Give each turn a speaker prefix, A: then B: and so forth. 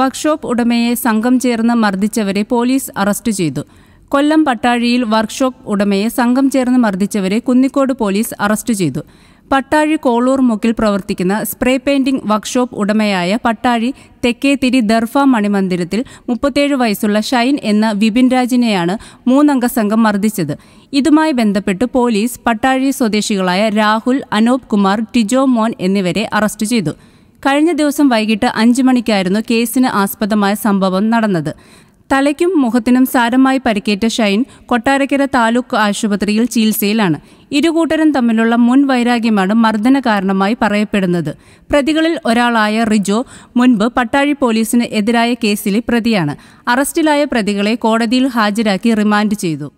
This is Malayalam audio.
A: വർക്ക്ഷോപ്പ് ഉടമയെ സംഘം ചേർന്ന് മർദ്ദിച്ചവരെ പോലീസ് അറസ്റ്റ് ചെയ്തു കൊല്ലം പട്ടാഴിയിൽ വർക്ക്ഷോപ്പ് ഉടമയെ സംഘം ചേർന്ന് മർദ്ദിച്ചവരെ കുന്നിക്കോട് പോലീസ് അറസ്റ്റ് ചെയ്തു പട്ടാഴി കോളൂർ മുക്കിൽ പ്രവർത്തിക്കുന്ന സ്പ്രേ പെയിന്റിംഗ് വർക്ക്ഷോപ്പ് ഉടമയായ പട്ടാഴി തെക്കേതിരി ദർഫ മണിമന്ദിരത്തിൽ മുപ്പത്തേഴ് വയസ്സുള്ള ഷൈൻ എന്ന വിപിൻ രാജിനെയാണ് മൂന്നംഗ സംഘം മർദ്ദിച്ചത് ഇതുമായി ബന്ധപ്പെട്ട് പോലീസ് പട്ടാഴി സ്വദേശികളായ രാഹുൽ അനൂപ് കുമാർ ടിജോ മോൻ എന്നിവരെ അറസ്റ്റ് ചെയ്തു കഴിഞ്ഞ ദിവസം വൈകിട്ട് അഞ്ചു മണിക്കായിരുന്നു കേസിന് ആസ്പദമായ സംഭവം നടന്നത് തലയ്ക്കും മുഖത്തിനും സാരമായി പരിക്കേറ്റ ഷൈൻ കൊട്ടാരക്കര താലൂക്ക് ആശുപത്രിയിൽ ചികിത്സയിലാണ് ഇരുകൂട്ടരും തമ്മിലുള്ള മുൻ വൈരാഗ്യമാണ് മർദ്ദന കാരണമായി പറയപ്പെടുന്നത് പ്രതികളിൽ ഒരാളായ റിജോ മുൻപ് പട്ടാഴി പോലീസിന് എതിരായ കേസിലെ പ്രതിയാണ് അറസ്റ്റിലായ പ്രതികളെ കോടതിയിൽ ഹാജരാക്കി റിമാൻഡ് ചെയ്തു